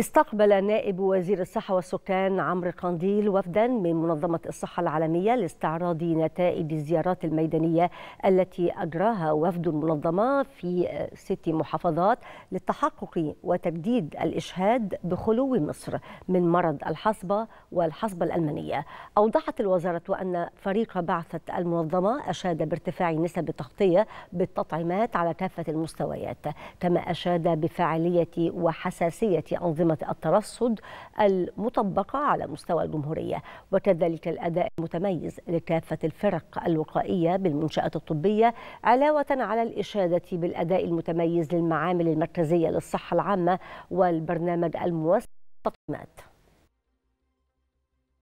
استقبل نائب وزير الصحة والسكان عمرو قنديل وفدا من منظمة الصحة العالمية لاستعراض نتائج الزيارات الميدانية التي أجراها وفد المنظمة في ست محافظات للتحقق وتجديد الإشهاد بخلو مصر من مرض الحصبة والحصبة الألمانية أوضحت الوزارة أن فريق بعثة المنظمة أشاد بارتفاع نسب التغطية بالتطعيمات على كافة المستويات كما أشاد بفاعلية وحساسية أنظمة منظومة الترصد المطبقة على مستوى الجمهورية وكذلك الأداء المتميز لكافة الفرق الوقائية بالمنشآت الطبية علاوة على الإشادة بالأداء المتميز للمعامل المركزية للصحة العامة والبرنامج الموسع للتقييمات